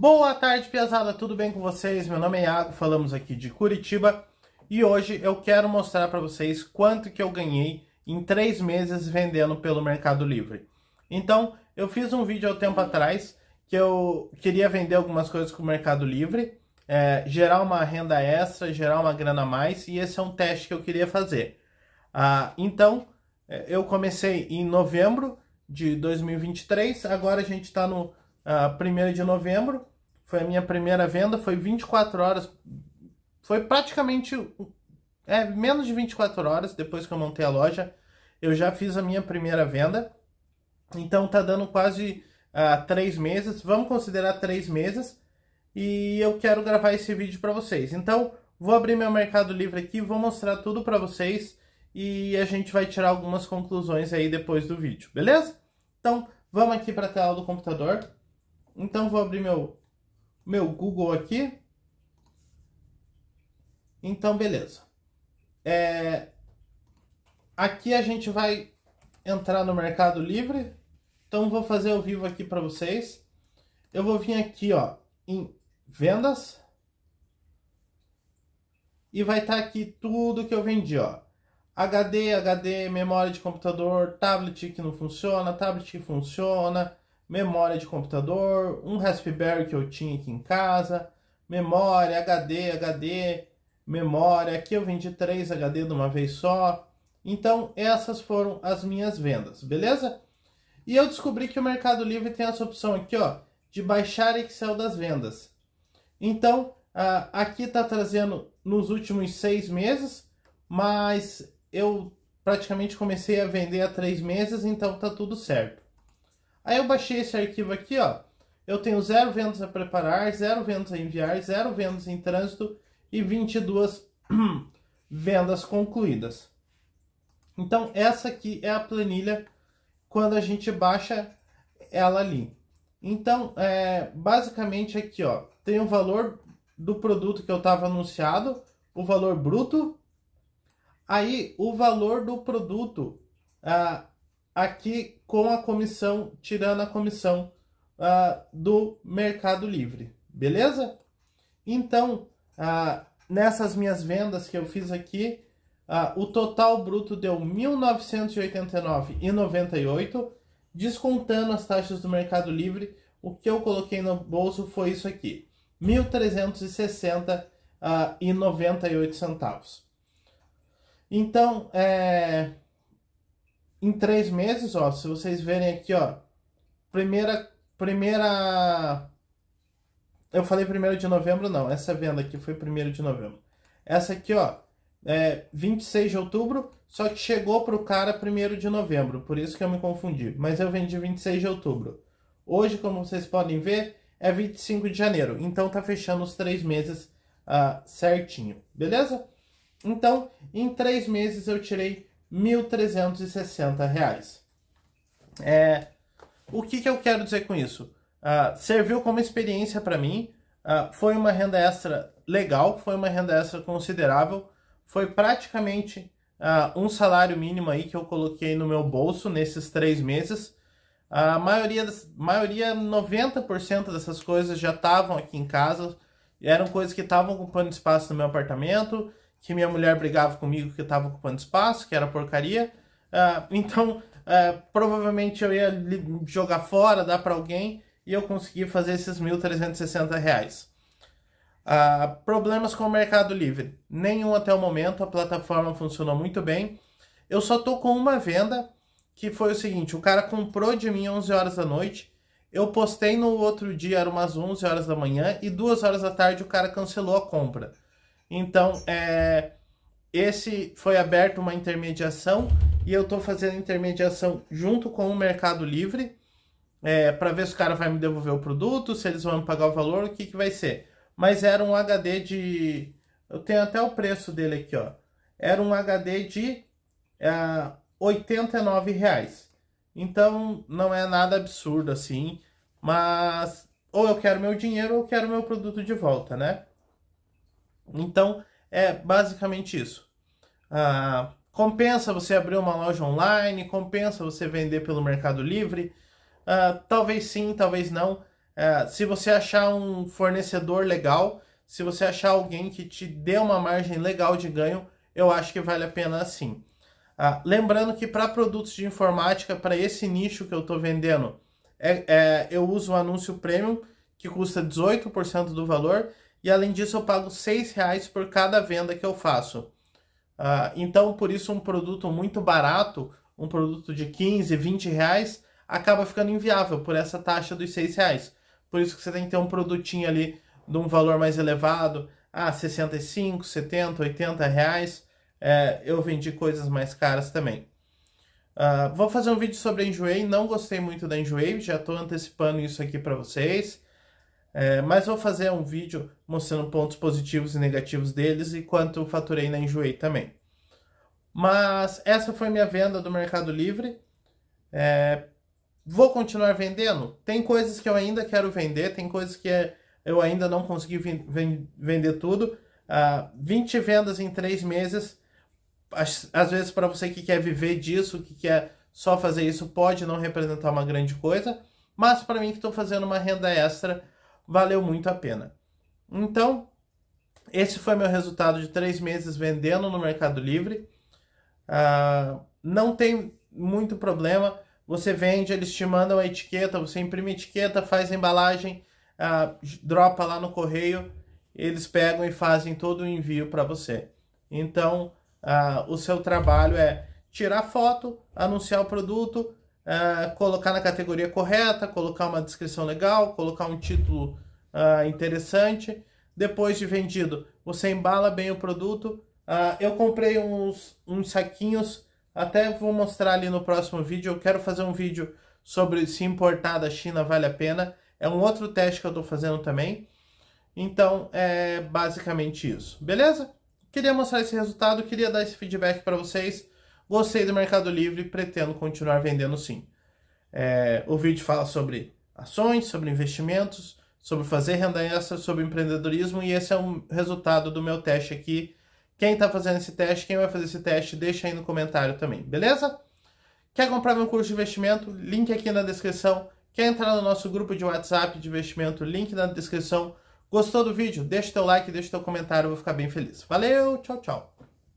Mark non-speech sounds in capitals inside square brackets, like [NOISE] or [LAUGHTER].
Boa tarde, pesada. Tudo bem com vocês? Meu nome é Iago, falamos aqui de Curitiba e hoje eu quero mostrar para vocês quanto que eu ganhei em três meses vendendo pelo Mercado Livre. Então, eu fiz um vídeo há tempo atrás que eu queria vender algumas coisas com o Mercado Livre, é, gerar uma renda extra, gerar uma grana a mais e esse é um teste que eu queria fazer. Ah, então, é, eu comecei em novembro de 2023, agora a gente está no uh, ah, 1 de novembro foi a minha primeira venda, foi 24 horas. Foi praticamente é menos de 24 horas depois que eu montei a loja, eu já fiz a minha primeira venda. Então tá dando quase uh, três meses, vamos considerar três meses. E eu quero gravar esse vídeo para vocês. Então vou abrir meu Mercado Livre aqui, vou mostrar tudo para vocês e a gente vai tirar algumas conclusões aí depois do vídeo, beleza? Então vamos aqui para a tela do computador. Então vou abrir meu meu Google aqui. Então, beleza. É... Aqui a gente vai entrar no Mercado Livre. Então, vou fazer ao vivo aqui para vocês. Eu vou vir aqui ó, em vendas. E vai estar tá aqui tudo que eu vendi. Ó. HD, HD, memória de computador, tablet que não funciona, tablet que funciona, memória de computador, um Raspberry que eu tinha aqui em casa, memória, HD, HD, memória. Aqui eu vendi 3 HD de uma vez só. Então, essas foram as minhas vendas, beleza? E eu descobri que o Mercado Livre tem essa opção aqui, ó, de baixar Excel das vendas. Então, aqui está trazendo nos últimos seis meses, mas eu praticamente comecei a vender há três meses, então tá tudo certo. Aí eu baixei esse arquivo aqui, ó. Eu tenho zero vendas a preparar, zero vendas a enviar, zero vendas em trânsito e 22 [CLEARS THROAT] vendas concluídas. Então essa aqui é a planilha quando a gente baixa ela ali. Então, é, basicamente aqui, ó, tem o valor do produto que eu estava anunciado, o valor bruto. Aí, o valor do produto, ah, aqui com a comissão, tirando a comissão uh, do Mercado Livre, beleza? Então, uh, nessas minhas vendas que eu fiz aqui, uh, o total bruto deu R$ 1.989,98, descontando as taxas do Mercado Livre, o que eu coloquei no bolso foi isso aqui, R$ 1.360,98. Então, é, em três meses, ó, se vocês verem aqui, ó, primeira, primeira, eu falei primeiro de novembro, não, essa venda aqui foi primeiro de novembro. Essa aqui, ó, é 26 de outubro, só que chegou pro cara primeiro de novembro, por isso que eu me confundi, mas eu vendi 26 de outubro. Hoje, como vocês podem ver, é 25 de janeiro, então tá fechando os três meses uh, certinho, beleza? Então, em três meses eu tirei 1.360 reais. É, o que, que eu quero dizer com isso? Uh, serviu como experiência para mim, uh, foi uma renda extra legal, foi uma renda extra considerável, foi praticamente uh, um salário mínimo aí que eu coloquei no meu bolso nesses três meses. A maioria, maioria 90% dessas coisas já estavam aqui em casa, eram coisas que estavam ocupando espaço no meu apartamento, que minha mulher brigava comigo que estava ocupando espaço, que era porcaria. Uh, então, uh, provavelmente eu ia jogar fora, dar para alguém e eu consegui fazer esses R$ 1.360. Uh, problemas com o Mercado Livre? Nenhum até o momento, a plataforma funcionou muito bem. Eu só tô com uma venda que foi o seguinte: o cara comprou de mim 11 horas da noite. Eu postei no outro dia, era umas 11 horas da manhã, e duas horas da tarde o cara cancelou a compra. Então, é, esse foi aberto uma intermediação e eu estou fazendo intermediação junto com o Mercado Livre é, para ver se o cara vai me devolver o produto, se eles vão me pagar o valor, o que, que vai ser. Mas era um HD de. Eu tenho até o preço dele aqui, ó. Era um HD de é, 89 reais. Então não é nada absurdo assim, mas ou eu quero meu dinheiro ou eu quero meu produto de volta, né? Então, é basicamente isso. Ah, compensa você abrir uma loja online, compensa você vender pelo Mercado Livre. Ah, talvez sim, talvez não. É, se você achar um fornecedor legal, se você achar alguém que te dê uma margem legal de ganho, eu acho que vale a pena sim. Ah, lembrando que para produtos de informática, para esse nicho que eu estou vendendo, é, é, eu uso o anúncio premium, que custa 18% do valor, e além disso, eu pago seis reais por cada venda que eu faço. Uh, então, por isso, um produto muito barato, um produto de 15, 20 reais, acaba ficando inviável por essa taxa dos seis reais. Por isso que você tem que ter um produtinho ali de um valor mais elevado, a ah, 65, 70, 80 reais. É, eu vendi coisas mais caras também. Uh, vou fazer um vídeo sobre a Enjoei, não gostei muito da Enjoei, já estou antecipando isso aqui para vocês. É, mas vou fazer um vídeo mostrando pontos positivos e negativos deles e quanto faturei na Enjoei também. Mas essa foi minha venda do Mercado Livre. É, vou continuar vendendo? Tem coisas que eu ainda quero vender, tem coisas que eu ainda não consegui vender tudo. Ah, 20 vendas em 3 meses. Às, às vezes, para você que quer viver disso, que quer só fazer isso, pode não representar uma grande coisa. Mas para mim que estou fazendo uma renda extra valeu muito a pena. Então, esse foi meu resultado de três meses vendendo no Mercado Livre. Ah, não tem muito problema. Você vende, eles te mandam a etiqueta, você imprime a etiqueta, faz a embalagem, ah, dropa lá no correio, eles pegam e fazem todo o envio para você. Então, ah, o seu trabalho é tirar foto, anunciar o produto, uh, colocar na categoria correta, colocar uma descrição legal, colocar um título uh, interessante. Depois de vendido, você embala bem o produto. Uh, eu comprei uns, uns saquinhos, até vou mostrar ali no próximo vídeo. Eu quero fazer um vídeo sobre se importar da China vale a pena. É um outro teste que eu estou fazendo também. Então, é basicamente isso, beleza? Queria mostrar esse resultado, queria dar esse feedback para vocês. Gostei do Mercado Livre, e pretendo continuar vendendo sim. É, o vídeo fala sobre ações, sobre investimentos, sobre fazer renda extra, sobre empreendedorismo e esse é o resultado do meu teste aqui. Quem está fazendo esse teste, quem vai fazer esse teste, deixa aí no comentário também, beleza? Quer comprar meu curso de investimento? Link aqui na descrição. Quer entrar no nosso grupo de WhatsApp de investimento? Link na descrição. Gostou do vídeo? Deixa teu like, deixa teu comentário, eu vou ficar bem feliz. Valeu, tchau, tchau.